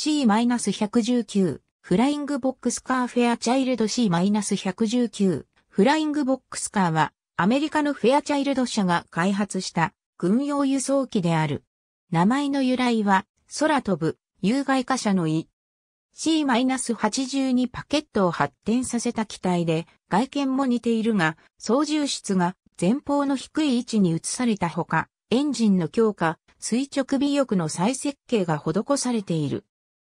C-119、フライングボックスカーフェアチャイルド C-119、フライングボックスカーは、アメリカのフェアチャイルド社が開発した軍用輸送機である。名前の由来は、空飛ぶ、有害化者の意。C-82 パケットを発展させた機体で、外見も似ているが、操縦室が前方の低い位置に移されたほか、エンジンの強化、垂直尾翼の再設計が施されている。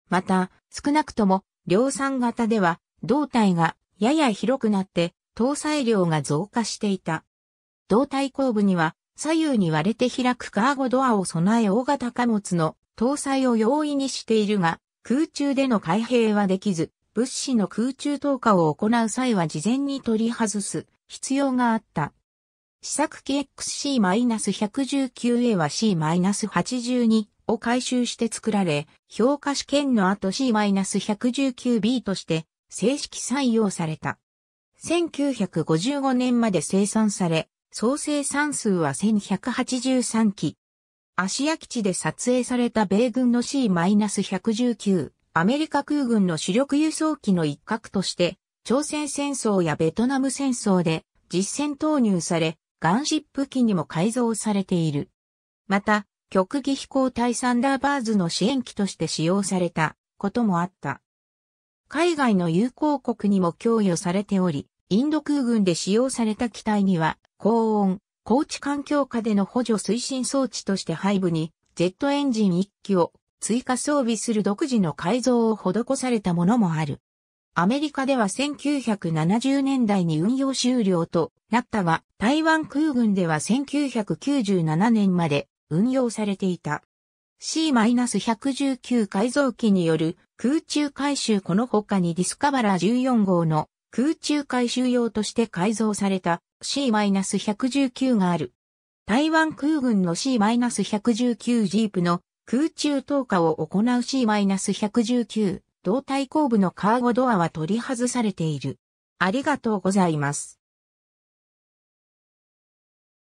また、少なくとも量産型では胴体がやや広くなって搭載量が増加していた。胴体後部には左右に割れて開くカーゴドアを備え大型貨物の搭載を容易にしているが、空中での開閉はできず、物資の空中投下を行う際は事前に取り外す必要があった。試作機 XC-119A は C-82 を回収して作られ、評価試験の後 C-119B として正式採用された。1955年まで生産され、総生産数は1183機。足屋基地で撮影された米軍の C-119、アメリカ空軍の主力輸送機の一角として、朝鮮戦争やベトナム戦争で実戦投入され、ガンシップ機にも改造されている。また、極技飛行隊サンダーバーズの支援機として使用されたこともあった。海外の友好国にも供与されており、インド空軍で使用された機体には、高温、高地環境下での補助推進装置として背部に、ジェットエンジン1機を追加装備する独自の改造を施されたものもある。アメリカでは1970年代に運用終了となったが、台湾空軍では1997年まで運用されていた。C-119 改造機による空中回収この他にディスカバラー14号の空中回収用として改造された C-119 がある。台湾空軍の C-119 ジープの空中投下を行う C-119 胴体後部のカーゴドアは取り外されている。ありがとうございます。